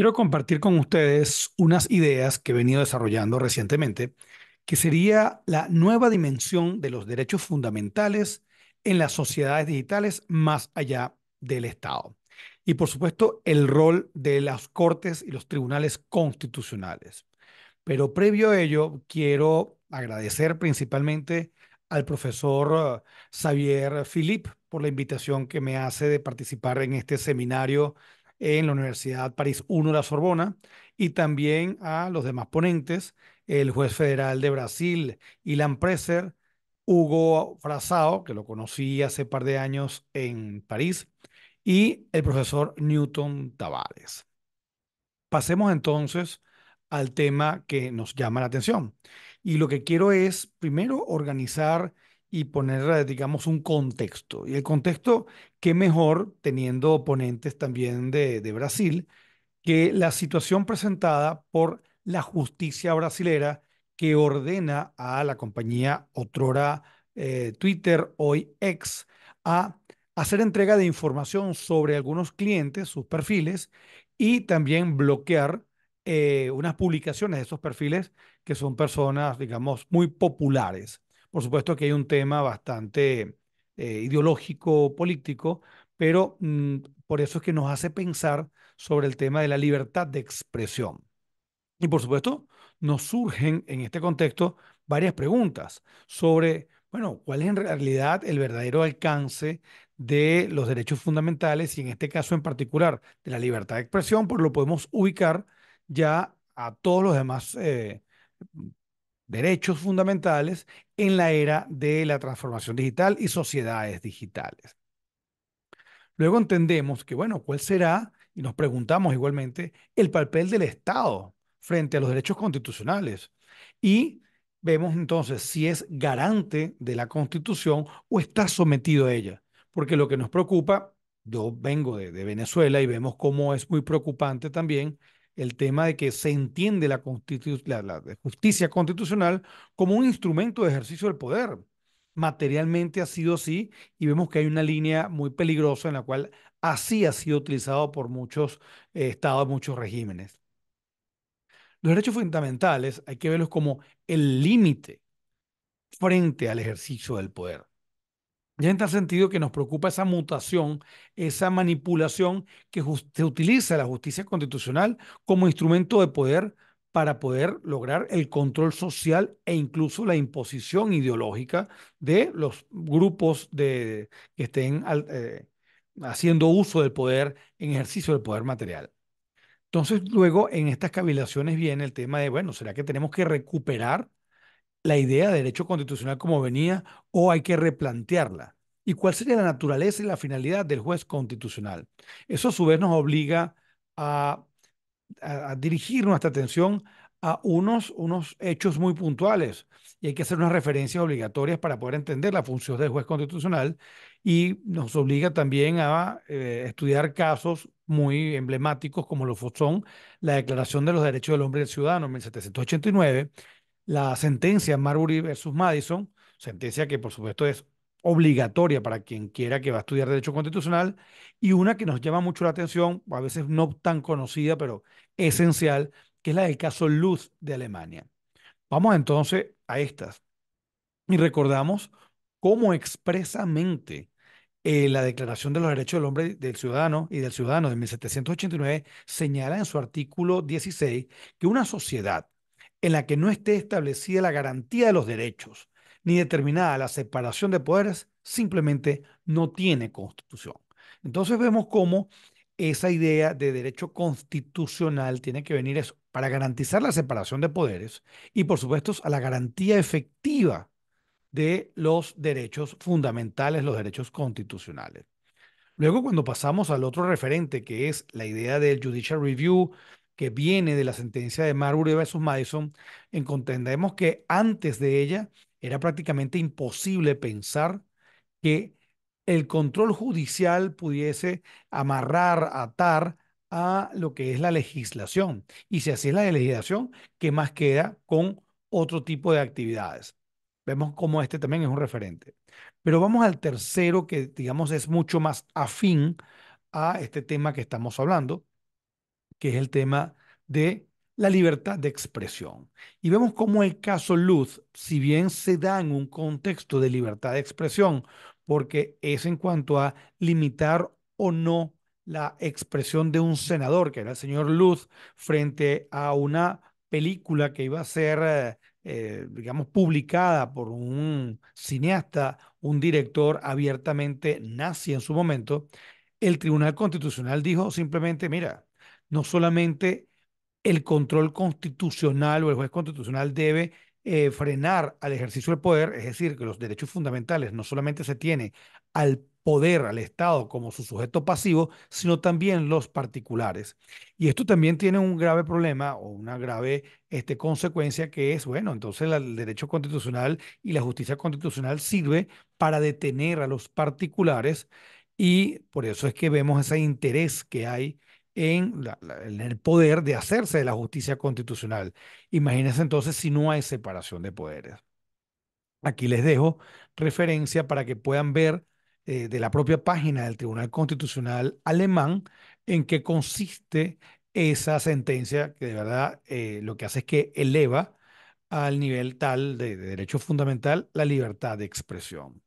Quiero compartir con ustedes unas ideas que he venido desarrollando recientemente, que sería la nueva dimensión de los derechos fundamentales en las sociedades digitales más allá del Estado. Y por supuesto, el rol de las Cortes y los tribunales constitucionales. Pero previo a ello, quiero agradecer principalmente al profesor eh, Xavier Philippe por la invitación que me hace de participar en este seminario en la Universidad París I de la Sorbona y también a los demás ponentes, el juez federal de Brasil, Ilan Presser, Hugo Frazao, que lo conocí hace par de años en París, y el profesor Newton Tavares. Pasemos entonces al tema que nos llama la atención. Y lo que quiero es, primero, organizar y poner, digamos, un contexto. Y el contexto, qué mejor teniendo oponentes también de, de Brasil, que la situación presentada por la justicia brasilera que ordena a la compañía Otrora eh, Twitter, hoy ex, a hacer entrega de información sobre algunos clientes, sus perfiles, y también bloquear eh, unas publicaciones de esos perfiles que son personas, digamos, muy populares. Por supuesto que hay un tema bastante eh, ideológico, político, pero mm, por eso es que nos hace pensar sobre el tema de la libertad de expresión. Y por supuesto, nos surgen en este contexto varias preguntas sobre, bueno, cuál es en realidad el verdadero alcance de los derechos fundamentales y en este caso en particular de la libertad de expresión, pues lo podemos ubicar ya a todos los demás eh, derechos fundamentales en la era de la transformación digital y sociedades digitales. Luego entendemos que, bueno, ¿cuál será? Y nos preguntamos igualmente el papel del Estado frente a los derechos constitucionales. Y vemos entonces si es garante de la Constitución o está sometido a ella. Porque lo que nos preocupa, yo vengo de, Venezuela y vemos cómo es muy preocupante también el tema de que se entiende la, justicia constitucional como un instrumento de ejercicio del poder. Materialmente ha sido así y vemos que hay una línea muy peligrosa en la cual así ha sido utilizado por muchos eh, estados, muchos regímenes. Los derechos fundamentales hay que verlos como el límite frente al ejercicio del poder. Ya en tal sentido que nos preocupa esa mutación, esa manipulación que se utiliza la justicia constitucional como instrumento de poder para poder lograr el control social e incluso la imposición ideológica de los grupos de, que estén eh, haciendo uso del poder en ejercicio del poder material. Entonces, luego en estas cavilaciones viene el tema de, bueno, ¿será que tenemos que recuperar la idea de derecho constitucional como venía o hay que replantearla? ¿Y cuál sería la naturaleza y la finalidad del juez constitucional? Eso a su vez nos obliga a, dirigir nuestra atención a unos, unos hechos muy puntuales y hay que hacer unas referencias obligatorias para poder entender la función del juez constitucional y nos obliga también a eh, estudiar casos muy emblemáticos como lo son la Declaración de los Derechos del Hombre y del Ciudadano en 1789 la sentencia Marbury versus Madison, sentencia que por supuesto es obligatoria para quien quiera que va a estudiar Derecho Constitucional, y una que nos llama mucho la atención, a veces no tan conocida, pero esencial, que es la del caso Luz de Alemania. Vamos entonces a estas. Y recordamos cómo expresamente eh, la Declaración de los Derechos del Hombre, del Ciudadano y del Ciudadano de 1789 señala en su artículo 16 que una sociedad en la que no esté establecida la garantía de los derechos ni determinada la separación de poderes, simplemente no tiene constitución. Entonces vemos cómo esa idea de derecho constitucional tiene que venir eso, para garantizar la separación de poderes y por supuesto a la garantía efectiva de los derechos fundamentales, los derechos constitucionales. Luego, cuando pasamos al otro referente, que es la idea del judicial review, que viene de la sentencia de Marbury versus Madison, entendemos que antes de ella era prácticamente imposible pensar que el control judicial pudiese amarrar, atar a lo que es la legislación. Y si así es la legislación, ¿qué más queda con otro tipo de actividades? Vemos como este también es un referente. Pero vamos al tercero que, digamos, es mucho más afín a este tema que estamos hablando, que es el tema de la libertad de expresión. Y vemos cómo el caso Luz, si bien se da en un contexto de libertad de expresión, porque es en cuanto a limitar o no la expresión de un senador, que era el señor Luz, frente a una película que iba a ser, eh, eh, digamos, publicada por un cineasta, un director abiertamente nazi en su momento, el Tribunal Constitucional dijo simplemente, mira, no solamente el control constitucional o el juez constitucional debe eh, frenar al ejercicio del poder, es decir, que los derechos fundamentales no solamente se tiene al poder, al Estado como su sujeto pasivo, sino también los particulares. Y esto también tiene un grave problema o una grave este, consecuencia que es, bueno, entonces el derecho constitucional y la justicia constitucional sirve para detener a los particulares y por eso es que vemos ese interés que hay en, el poder de hacerse de la justicia constitucional. Imagínense entonces si no hay separación de poderes. Aquí les dejo referencia para que puedan ver eh, de la propia página del Tribunal Constitucional alemán en qué consiste esa sentencia que de verdad eh, lo que hace es que eleva al nivel tal de derecho fundamental la libertad de expresión.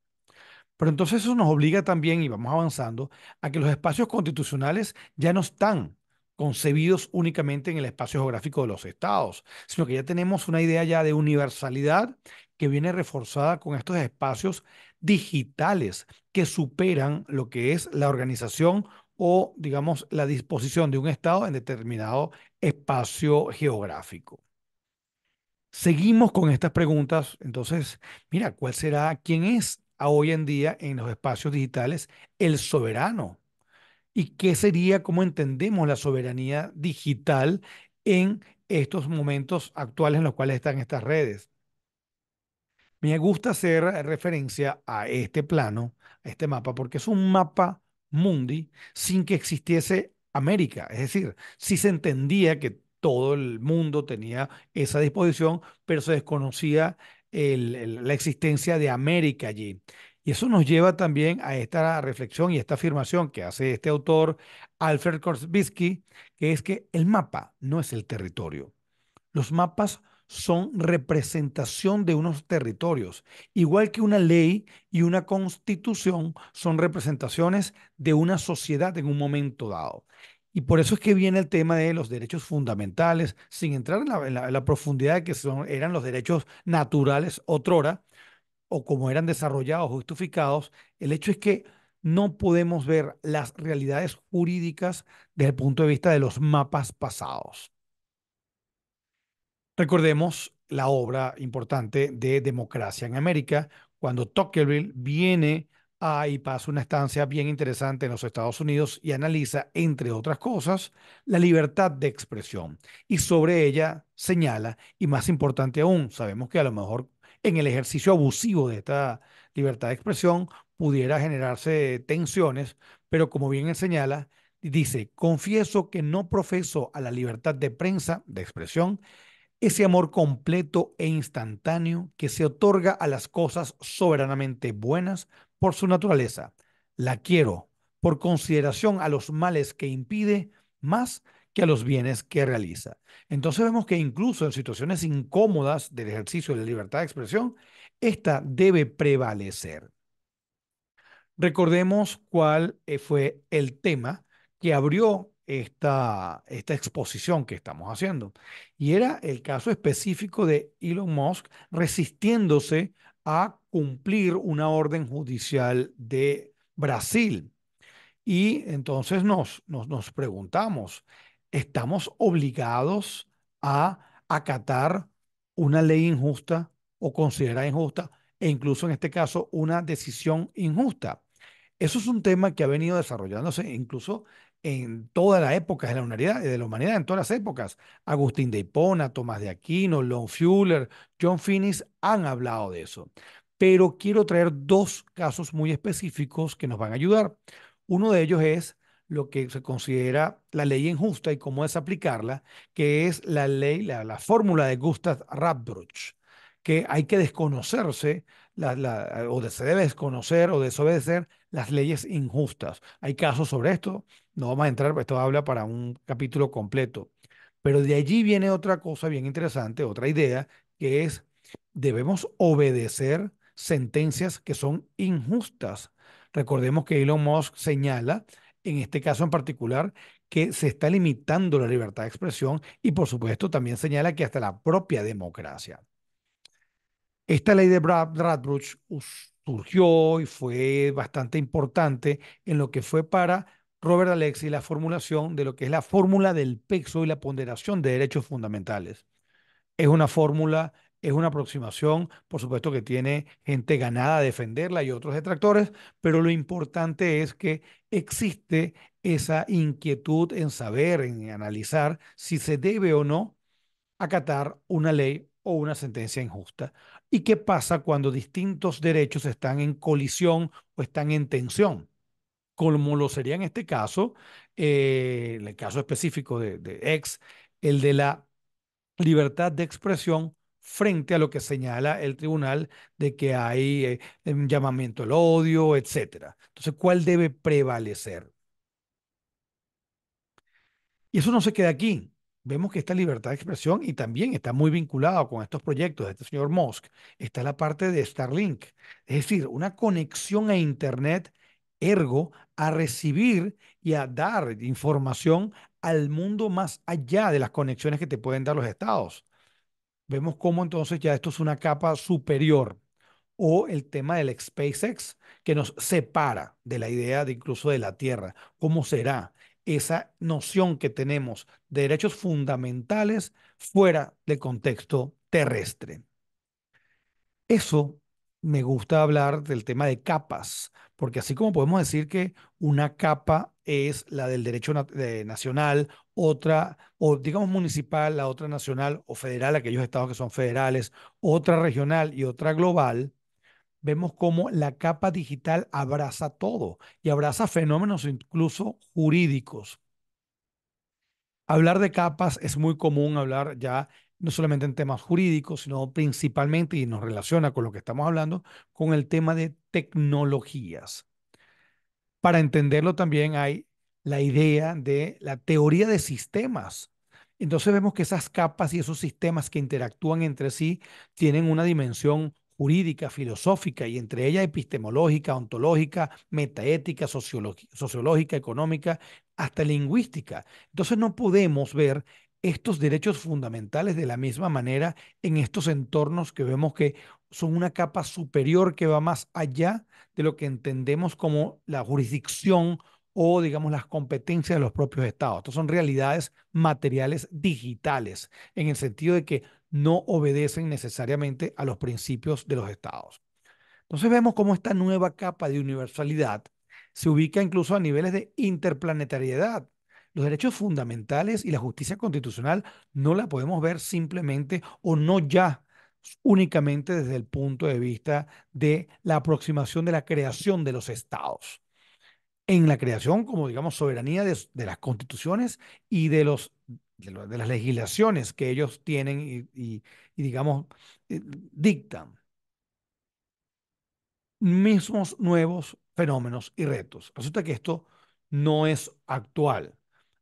Pero entonces eso nos obliga también, y vamos avanzando, a que los espacios constitucionales ya no están concebidos únicamente en el espacio geográfico de los estados, sino que ya tenemos una idea ya de universalidad que viene reforzada con estos espacios digitales que superan lo que es la organización o, digamos, la disposición de un estado en determinado espacio geográfico. Seguimos con estas preguntas, entonces, mira, ¿cuál será, quién es hoy en día en los espacios digitales el soberano. ¿Y qué sería, cómo entendemos la soberanía digital en estos momentos actuales en los cuales están estas redes? Me gusta hacer referencia a este plano, a este mapa, porque es un mapa mundi sin que existiese América. Es decir, si se entendía que todo el mundo tenía esa disposición, pero se desconocía la existencia de América allí. Y eso nos lleva también a esta reflexión y esta afirmación que hace este autor, Alfred Korsbitsky, que es que el mapa no es el territorio. Los mapas son representación de unos territorios, igual que una ley y una constitución son representaciones de una sociedad en un momento dado. Y por eso es que viene el tema de los derechos fundamentales, sin entrar en la, profundidad de que son, eran los derechos naturales otrora, o como eran desarrollados o justificados, el hecho es que no podemos ver las realidades jurídicas desde el punto de vista de los mapas pasados. Recordemos la obra importante de Democracia en América, cuando Tocqueville viene ah, y pasa una estancia bien interesante en los Estados Unidos y analiza, entre otras cosas, la libertad de expresión. Y sobre ella señala, y más importante aún, sabemos que a lo mejor en el ejercicio abusivo de esta libertad de expresión pudiera generarse tensiones, pero como bien él señala, dice, confieso que no profeso a la libertad de prensa, de expresión, ese amor completo e instantáneo que se otorga a las cosas soberanamente buenas, por su naturaleza. La quiero por consideración a los males que impide más que a los bienes que realiza. Entonces vemos que incluso en situaciones incómodas del ejercicio de la libertad de expresión, esta debe prevalecer. Recordemos cuál eh, fue el tema que abrió esta, esta exposición que estamos haciendo. Y era el caso específico de Elon Musk resistiéndose a cumplir una orden judicial de Brasil. Y entonces nos, nos, preguntamos, ¿estamos obligados a acatar una ley injusta o considerada injusta e incluso en este caso una decisión injusta? Eso es un tema que ha venido desarrollándose incluso en toda la época de la humanidad, de en todas las épocas. Agustín de Hipona, Tomás de Aquino, Lon Fuller, John Finnis han hablado de eso pero quiero traer dos casos muy específicos que nos van a ayudar. Uno de ellos es lo que se considera la ley injusta y cómo es aplicarla, que es la ley, la, fórmula de Gustav Radbruch, que hay que desconocerse o se debe desconocer o desobedecer las leyes injustas. Hay casos sobre esto, no vamos a entrar, esto habla para un capítulo completo, pero de allí viene otra cosa bien interesante, otra idea, que es debemos obedecer sentencias que son injustas. Recordemos que Elon Musk señala, en este caso en particular, que se está limitando la libertad de expresión y por supuesto también señala que hasta la propia democracia. Esta ley de Bradbruch surgió y fue bastante importante en lo que fue para Robert Alexis la formulación de lo que es la fórmula del peso y la ponderación de derechos fundamentales. Es una fórmula es una aproximación, por supuesto que tiene gente ganada a defenderla y otros detractores, pero lo importante es que existe esa inquietud en saber, en analizar si se debe o no acatar una ley o una sentencia injusta. ¿Y qué pasa cuando distintos derechos están en colisión o están en tensión? Como lo sería en este caso, eh, en el caso específico de, de Ex, el de la libertad de expresión frente a lo que señala el tribunal de que hay eh, un llamamiento al odio, etc. Entonces, ¿cuál debe prevalecer? Y eso no se queda aquí. Vemos que esta libertad de expresión y también está muy vinculado con estos proyectos de este señor Musk, está la parte de Starlink, es decir, una conexión a Internet, ergo, a recibir y a dar información al mundo más allá de las conexiones que te pueden dar los estados. Vemos cómo entonces ya esto es una capa superior o el tema del SpaceX que nos separa de la idea de incluso de la Tierra. ¿Cómo será esa noción que tenemos de derechos fundamentales fuera del contexto terrestre? Eso me gusta hablar del tema de capas, porque así como podemos decir que una capa es la del derecho nacional, otra, o digamos municipal, la otra nacional o federal, aquellos estados que son federales, otra regional y otra global, vemos cómo la capa digital abraza todo y abraza fenómenos incluso jurídicos. Hablar de capas es muy común hablar ya no solamente en temas jurídicos, sino principalmente, y nos relaciona con lo que estamos hablando, con el tema de tecnologías. Para entenderlo también hay la idea de la teoría de sistemas. Entonces vemos que esas capas y esos sistemas que interactúan entre sí tienen una dimensión jurídica, filosófica y entre ellas epistemológica, ontológica, metaética, sociológica, económica, hasta lingüística. Entonces no podemos ver estos derechos fundamentales de la misma manera en estos entornos que vemos que son una capa superior que va más allá de lo que entendemos como la jurisdicción o, digamos, las competencias de los propios estados. Estas son realidades materiales digitales, en el sentido de que no obedecen necesariamente a los principios de los estados. Entonces vemos cómo esta nueva capa de universalidad se ubica incluso a niveles de interplanetariedad, los derechos fundamentales y la justicia constitucional no la podemos ver simplemente o no ya únicamente desde el punto de vista de la aproximación de la creación de los estados. En la creación, como digamos, soberanía de, las constituciones y de, los, de, las legislaciones que ellos tienen y digamos, eh, dictan. Mismos nuevos fenómenos y retos. Resulta que esto no es actual.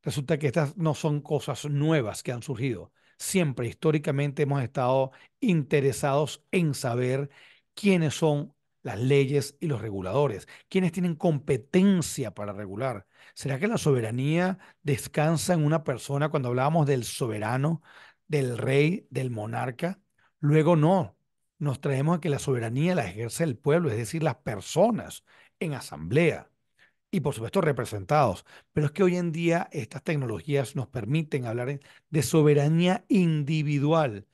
Resulta que estas no son cosas nuevas que han surgido. Siempre históricamente hemos estado interesados en saber quiénes son las leyes y los reguladores, quiénes tienen competencia para regular. ¿Será que la soberanía descansa en una persona cuando hablábamos del soberano, del rey, del monarca? Luego no, nos traemos a que la soberanía la ejerce el pueblo, es decir, las personas en asamblea y por supuesto representados. Pero es que hoy en día estas tecnologías nos permiten hablar de soberanía individual.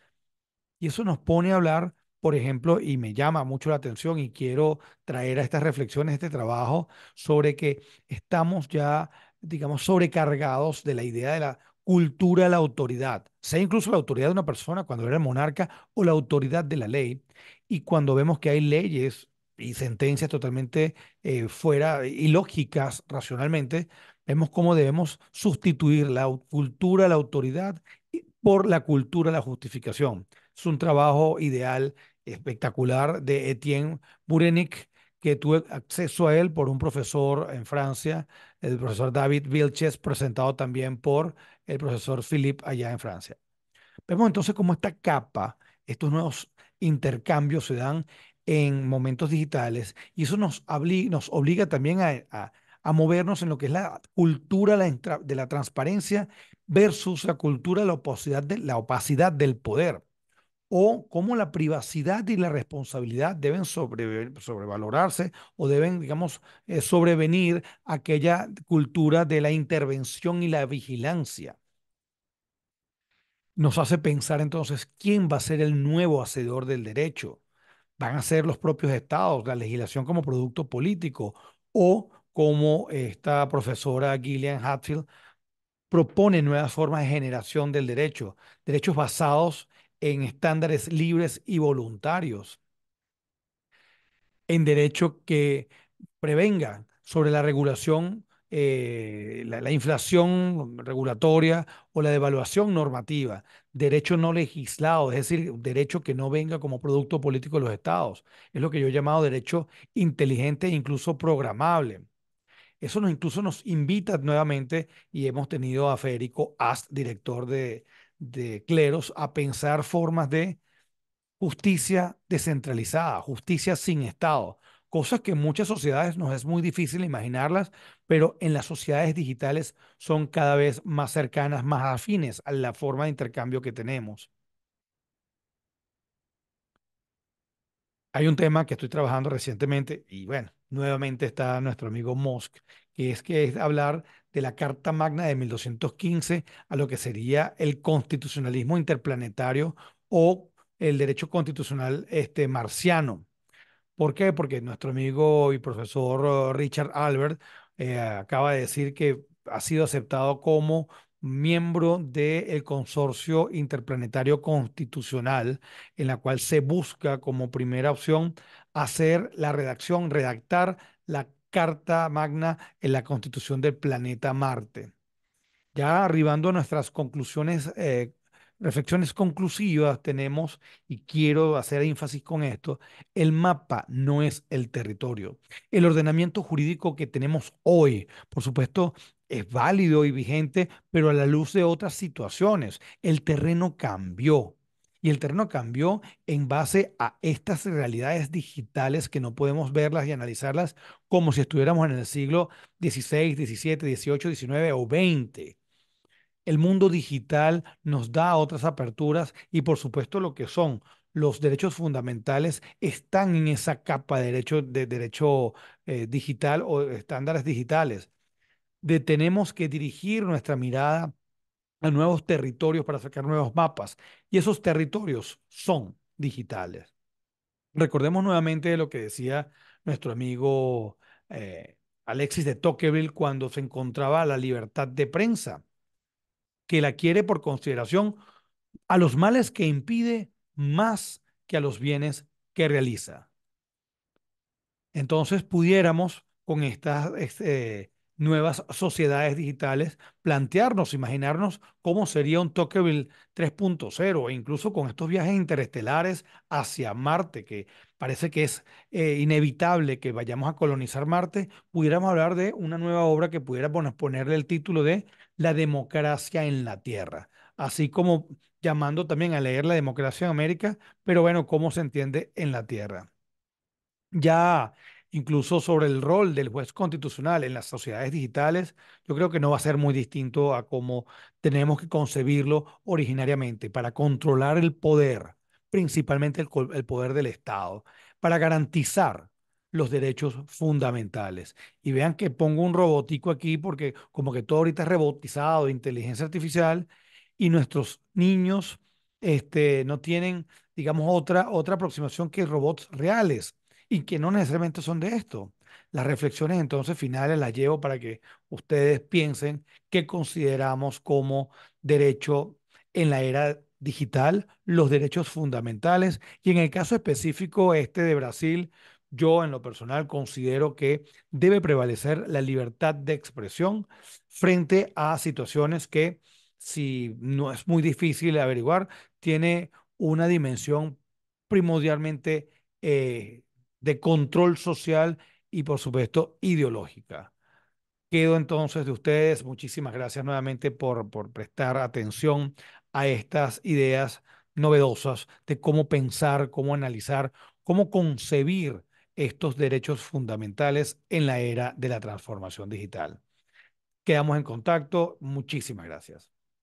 Y eso nos pone a hablar, por ejemplo, y me llama mucho la atención y quiero traer a estas reflexiones, este trabajo, sobre que estamos ya, digamos, sobrecargados de la idea de la cultura de la autoridad, sea incluso la autoridad de una persona cuando era monarca o la autoridad de la ley. Y cuando vemos que hay leyes y sentencias totalmente eh, fuera y lógicas racionalmente, vemos cómo debemos sustituir la cultura, la autoridad por la cultura, la justificación. Es un trabajo ideal, espectacular de Etienne Burenik, que tuve acceso a él por un profesor en Francia, el profesor David Vilches, presentado también por el profesor Philippe allá en Francia. Vemos entonces cómo esta capa, estos nuevos intercambios se dan en momentos digitales y eso nos, obliga, nos obliga también a, movernos en lo que es la cultura de la transparencia versus la cultura de la opacidad, de, la opacidad del poder o cómo la privacidad y la responsabilidad deben sobre, sobrevalorarse o deben, digamos, eh, sobrevenir aquella cultura de la intervención y la vigilancia. Nos hace pensar entonces quién va a ser el nuevo hacedor del derecho, van a ser los propios estados, la legislación como producto político o como esta profesora Gillian Hatfield propone nuevas formas de generación del derecho, derechos basados en estándares libres y voluntarios, en derecho que prevenga sobre la regulación eh, la, inflación regulatoria o la devaluación normativa, derecho no legislado, es decir, derecho que no venga como producto político de los estados. Es lo que yo he llamado derecho inteligente e incluso programable. Eso nos, incluso nos invita nuevamente, y hemos tenido a Federico Ast, director de, de Cleros, a pensar formas de justicia descentralizada, justicia sin Estado, cosas que en muchas sociedades nos es muy difícil imaginarlas, pero en las sociedades digitales son cada vez más cercanas, más afines a la forma de intercambio que tenemos. Hay un tema que estoy trabajando recientemente y bueno, nuevamente está nuestro amigo Mosk, que es que es hablar de la Carta Magna de 1215 a lo que sería el constitucionalismo interplanetario o el derecho constitucional este marciano. ¿Por qué? Porque nuestro amigo y profesor Richard Albert eh, acaba de decir que ha sido aceptado como miembro del consorcio interplanetario constitucional, en la cual se busca como primera opción hacer la redacción, redactar la Carta Magna en la constitución del planeta Marte. Ya arribando a nuestras conclusiones eh, reflexiones conclusivas tenemos, y quiero hacer énfasis con esto, el mapa no es el territorio. El ordenamiento jurídico que tenemos hoy, por supuesto, es válido y vigente, pero a la luz de otras situaciones. El terreno cambió. Y el terreno cambió en base a estas realidades digitales que no podemos verlas y analizarlas como si estuviéramos en el siglo XVI, XVII, XVIII, XIX o XX el mundo digital nos da otras aperturas y por supuesto lo que son los derechos fundamentales están en esa capa de derecho, de derecho eh, digital o estándares digitales. tenemos que dirigir nuestra mirada a nuevos territorios para sacar nuevos mapas y esos territorios son digitales. Recordemos nuevamente lo que decía nuestro amigo eh, Alexis de Tocqueville cuando se encontraba la libertad de prensa que la quiere por consideración a los males que impide más que a los bienes que realiza. Entonces pudiéramos con estas este, nuevas sociedades digitales plantearnos, imaginarnos cómo sería un Tocqueville 3.0 e incluso con estos viajes interestelares hacia Marte que parece que es eh, inevitable que vayamos a colonizar Marte, pudiéramos hablar de una nueva obra que pudiera ponerle el título de La democracia en la Tierra, así como llamando también a leer la democracia en América, pero bueno, cómo se entiende en la Tierra. Ya incluso sobre el rol del juez constitucional en las sociedades digitales, yo creo que no va a ser muy distinto a cómo tenemos que concebirlo originariamente para controlar el poder principalmente el, poder del Estado, para garantizar los derechos fundamentales. Y vean que pongo un robótico aquí porque como que todo ahorita es robotizado inteligencia artificial y nuestros niños este, no tienen, digamos, otra, otra aproximación que robots reales y que no necesariamente son de esto. Las reflexiones entonces finales las llevo para que ustedes piensen qué consideramos como derecho en la era digital, los derechos fundamentales y en el caso específico este de Brasil, yo en lo personal considero que debe prevalecer la libertad de expresión frente a situaciones que, si no es muy difícil averiguar, tiene una dimensión primordialmente eh, de control social y, por supuesto, ideológica. Quedo entonces de ustedes. Muchísimas gracias nuevamente por, por prestar atención a estas ideas novedosas de cómo pensar, cómo analizar, cómo concebir estos derechos fundamentales en la era de la transformación digital. Quedamos en contacto. Muchísimas gracias.